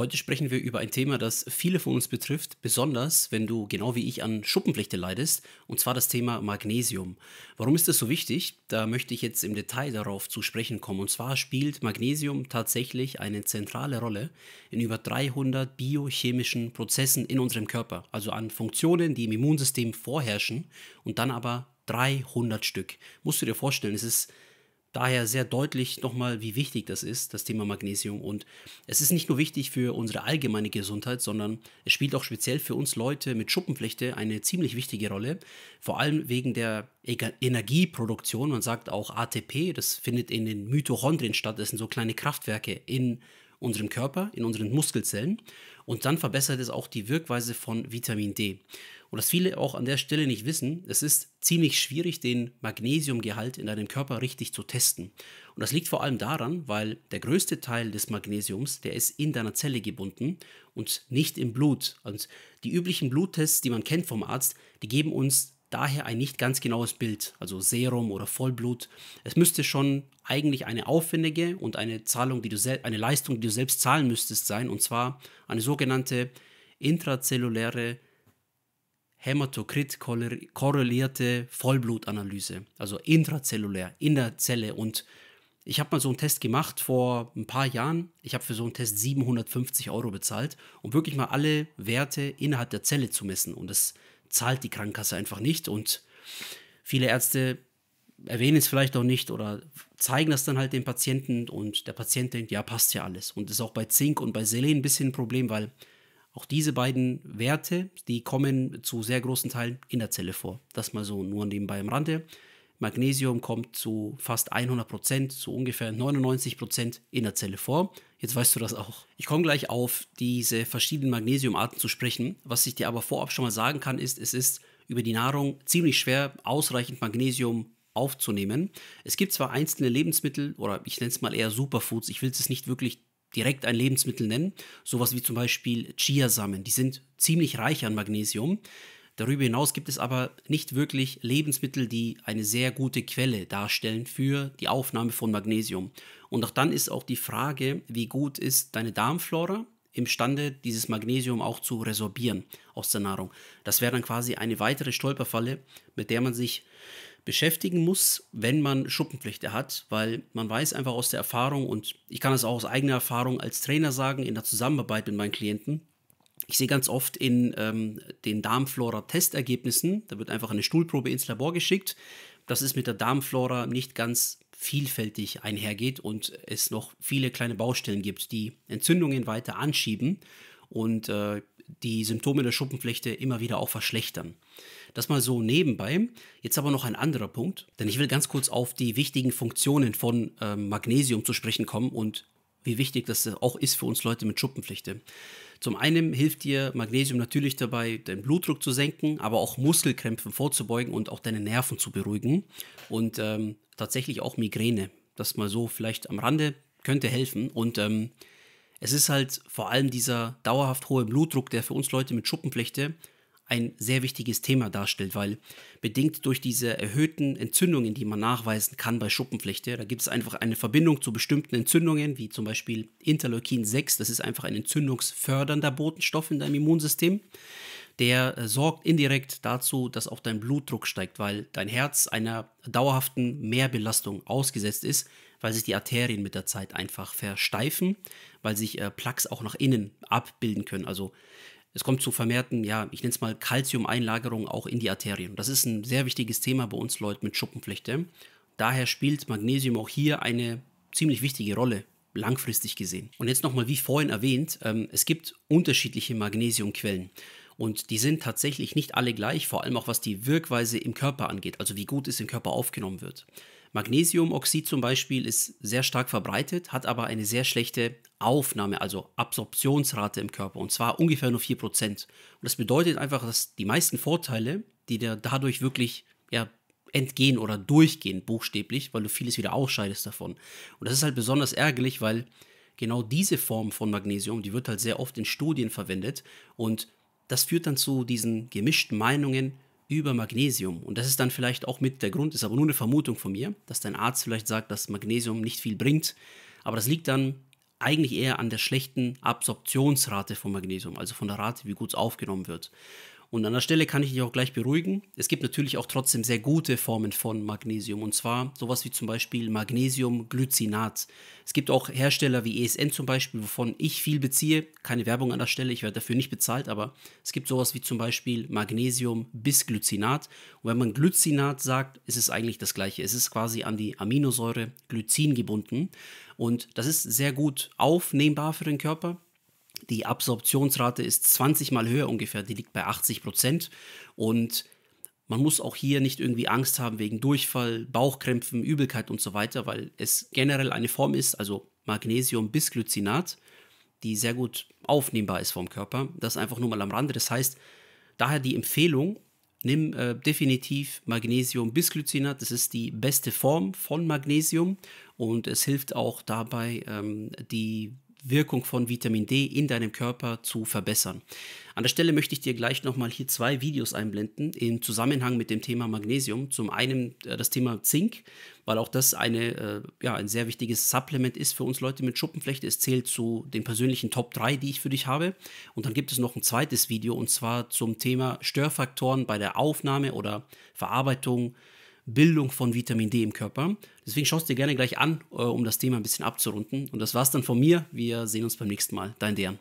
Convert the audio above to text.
Heute sprechen wir über ein Thema, das viele von uns betrifft, besonders wenn du genau wie ich an Schuppenflechte leidest, und zwar das Thema Magnesium. Warum ist das so wichtig? Da möchte ich jetzt im Detail darauf zu sprechen kommen. Und zwar spielt Magnesium tatsächlich eine zentrale Rolle in über 300 biochemischen Prozessen in unserem Körper, also an Funktionen, die im Immunsystem vorherrschen und dann aber 300 Stück. Musst du dir vorstellen, es ist daher sehr deutlich nochmal, wie wichtig das ist, das Thema Magnesium. Und es ist nicht nur wichtig für unsere allgemeine Gesundheit, sondern es spielt auch speziell für uns Leute mit Schuppenflechte eine ziemlich wichtige Rolle. Vor allem wegen der Energieproduktion. Man sagt auch ATP, das findet in den Mitochondrien statt. Das sind so kleine Kraftwerke in unserem Körper, in unseren Muskelzellen. Und dann verbessert es auch die Wirkweise von Vitamin D. Und was viele auch an der Stelle nicht wissen, es ist ziemlich schwierig, den Magnesiumgehalt in deinem Körper richtig zu testen. Und das liegt vor allem daran, weil der größte Teil des Magnesiums, der ist in deiner Zelle gebunden und nicht im Blut. Und die üblichen Bluttests, die man kennt vom Arzt, die geben uns daher ein nicht ganz genaues Bild, also Serum oder Vollblut. Es müsste schon eigentlich eine aufwendige und eine Zahlung, die du eine Leistung, die du selbst zahlen müsstest sein, und zwar eine sogenannte intrazelluläre Hämatokrit korrelierte Vollblutanalyse, also intrazellulär, in der Zelle. Und ich habe mal so einen Test gemacht vor ein paar Jahren. Ich habe für so einen Test 750 Euro bezahlt, um wirklich mal alle Werte innerhalb der Zelle zu messen. Und das zahlt die Krankenkasse einfach nicht. Und viele Ärzte erwähnen es vielleicht auch nicht oder zeigen das dann halt dem Patienten und der Patient denkt, ja, passt ja alles. Und das ist auch bei Zink und bei Selen ein bisschen ein Problem, weil auch diese beiden Werte, die kommen zu sehr großen Teilen in der Zelle vor. Das mal so nur nebenbei am Rande. Magnesium kommt zu fast 100 Prozent, zu ungefähr 99 Prozent in der Zelle vor. Jetzt weißt du das auch. Ich komme gleich auf diese verschiedenen Magnesiumarten zu sprechen. Was ich dir aber vorab schon mal sagen kann, ist, es ist über die Nahrung ziemlich schwer, ausreichend Magnesium aufzunehmen. Es gibt zwar einzelne Lebensmittel oder ich nenne es mal eher Superfoods, ich will es nicht wirklich direkt ein Lebensmittel nennen, sowas wie zum Beispiel Chiasamen. Die sind ziemlich reich an Magnesium. Darüber hinaus gibt es aber nicht wirklich Lebensmittel, die eine sehr gute Quelle darstellen für die Aufnahme von Magnesium. Und auch dann ist auch die Frage, wie gut ist deine Darmflora imstande, dieses Magnesium auch zu resorbieren aus der Nahrung. Das wäre dann quasi eine weitere Stolperfalle, mit der man sich beschäftigen muss, wenn man Schuppenflechte hat, weil man weiß einfach aus der Erfahrung und ich kann es auch aus eigener Erfahrung als Trainer sagen, in der Zusammenarbeit mit meinen Klienten, ich sehe ganz oft in ähm, den Darmflora-Testergebnissen, da wird einfach eine Stuhlprobe ins Labor geschickt, dass es mit der Darmflora nicht ganz vielfältig einhergeht und es noch viele kleine Baustellen gibt, die Entzündungen weiter anschieben. Und äh, die Symptome der Schuppenflechte immer wieder auch verschlechtern. Das mal so nebenbei. Jetzt aber noch ein anderer Punkt, denn ich will ganz kurz auf die wichtigen Funktionen von ähm, Magnesium zu sprechen kommen und wie wichtig das auch ist für uns Leute mit Schuppenflechte. Zum einen hilft dir Magnesium natürlich dabei, deinen Blutdruck zu senken, aber auch Muskelkrämpfen vorzubeugen und auch deine Nerven zu beruhigen und ähm, tatsächlich auch Migräne. Das mal so vielleicht am Rande könnte helfen und ähm, es ist halt vor allem dieser dauerhaft hohe Blutdruck, der für uns Leute mit Schuppenflechte ein sehr wichtiges Thema darstellt, weil bedingt durch diese erhöhten Entzündungen, die man nachweisen kann bei Schuppenflechte, da gibt es einfach eine Verbindung zu bestimmten Entzündungen, wie zum Beispiel Interleukin 6, das ist einfach ein entzündungsfördernder Botenstoff in deinem Immunsystem, der äh, sorgt indirekt dazu, dass auch dein Blutdruck steigt, weil dein Herz einer dauerhaften Mehrbelastung ausgesetzt ist, weil sich die Arterien mit der Zeit einfach versteifen, weil sich äh, Plugs auch nach innen abbilden können. Also es kommt zu vermehrten, ja, ich nenne es mal Calcium-Einlagerungen auch in die Arterien. Das ist ein sehr wichtiges Thema bei uns Leuten mit Schuppenflechte. Daher spielt Magnesium auch hier eine ziemlich wichtige Rolle langfristig gesehen. Und jetzt nochmal, wie vorhin erwähnt, ähm, es gibt unterschiedliche Magnesiumquellen. Und die sind tatsächlich nicht alle gleich, vor allem auch was die Wirkweise im Körper angeht, also wie gut es im Körper aufgenommen wird. Magnesiumoxid zum Beispiel ist sehr stark verbreitet, hat aber eine sehr schlechte Aufnahme, also Absorptionsrate im Körper, und zwar ungefähr nur 4%. Und das bedeutet einfach, dass die meisten Vorteile, die dir dadurch wirklich ja, entgehen oder durchgehen, buchstäblich, weil du vieles wieder ausscheidest davon. Und das ist halt besonders ärgerlich, weil genau diese Form von Magnesium, die wird halt sehr oft in Studien verwendet und das führt dann zu diesen gemischten Meinungen, über Magnesium. Und das ist dann vielleicht auch mit der Grund, ist aber nur eine Vermutung von mir, dass dein Arzt vielleicht sagt, dass Magnesium nicht viel bringt. Aber das liegt dann eigentlich eher an der schlechten Absorptionsrate von Magnesium, also von der Rate, wie gut es aufgenommen wird. Und an der Stelle kann ich dich auch gleich beruhigen. Es gibt natürlich auch trotzdem sehr gute Formen von Magnesium. Und zwar sowas wie zum Beispiel Magnesiumglycinat. Es gibt auch Hersteller wie ESN zum Beispiel, wovon ich viel beziehe. Keine Werbung an der Stelle, ich werde dafür nicht bezahlt, aber es gibt sowas wie zum Beispiel Magnesium bis Glycinat. Und wenn man Glycinat sagt, ist es eigentlich das gleiche. Es ist quasi an die Aminosäure Glycin gebunden. Und das ist sehr gut aufnehmbar für den Körper. Die Absorptionsrate ist 20 mal höher ungefähr, die liegt bei 80 Prozent. Und man muss auch hier nicht irgendwie Angst haben wegen Durchfall, Bauchkrämpfen, Übelkeit und so weiter, weil es generell eine Form ist, also Magnesium bis Glycinat, die sehr gut aufnehmbar ist vom Körper. Das einfach nur mal am Rande. Das heißt, daher die Empfehlung, nimm äh, definitiv Magnesium bis Bisglycinat. Das ist die beste Form von Magnesium und es hilft auch dabei, ähm, die Wirkung von Vitamin D in deinem Körper zu verbessern. An der Stelle möchte ich dir gleich nochmal hier zwei Videos einblenden im Zusammenhang mit dem Thema Magnesium. Zum einen äh, das Thema Zink, weil auch das eine, äh, ja, ein sehr wichtiges Supplement ist für uns Leute mit Schuppenflechte. Es zählt zu den persönlichen Top 3, die ich für dich habe. Und dann gibt es noch ein zweites Video und zwar zum Thema Störfaktoren bei der Aufnahme oder Verarbeitung Bildung von Vitamin D im Körper. Deswegen schaust dir gerne gleich an, äh, um das Thema ein bisschen abzurunden. Und das war's dann von mir. Wir sehen uns beim nächsten Mal. Dein Dejan.